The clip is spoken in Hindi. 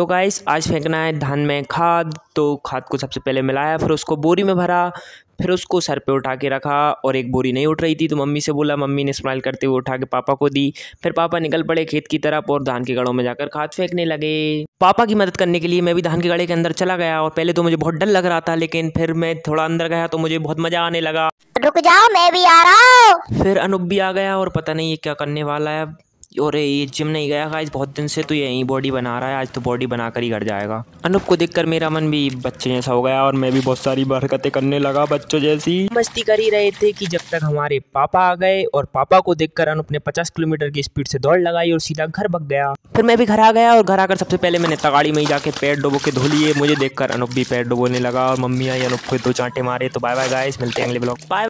तो गाइस आज फेंकना है धान में खाद तो खाद को सबसे पहले मिलाया फिर उसको बोरी में भरा फिर उसको सर पे उठा के रखा और एक बोरी नहीं उठ रही थी तो मम्मी से बोला मम्मी ने स्माइल करते हुए उठा के पापा को दी फिर पापा निकल पड़े खेत की तरफ और धान के गड़ों में जाकर खाद फेंकने लगे पापा की मदद करने के लिए मैं भी धान के गड़े के अंदर चला गया और पहले तो मुझे बहुत डर लग रहा था लेकिन फिर मैं थोड़ा अंदर गया तो मुझे बहुत मजा आने लगा रुक जाओ मैं भी आ रहा हूँ फिर अनुप भी आ गया और पता नहीं ये क्या करने वाला है और ये जिम नहीं गया गाइज बहुत दिन से तो यही बॉडी बना रहा है आज तो बॉडी बना कर ही घर जाएगा अनूप को देखकर मेरा मन भी बच्चे जैसा हो गया और मैं भी बहुत सारी हरकतें करने लगा बच्चों जैसी मस्ती कर ही रहे थे कि जब तक हमारे पापा आ गए और पापा को देखकर अनुप ने पचास किलोमीटर की स्पीड से दौड़ लगाई और सीधा घर भग गया फिर मैं भी घर आ गया और घर आकर सबसे पहले मैंने तगाड़ी में ही जाके पैर डुबो के धो लिए मुझे देखकर अनुप भी पैर डुबोने लगा और मम्मी आई अनूप को दो चांटे मारे तो बाय बाय गाइस मिलते हैं अगले ब्लॉग बाय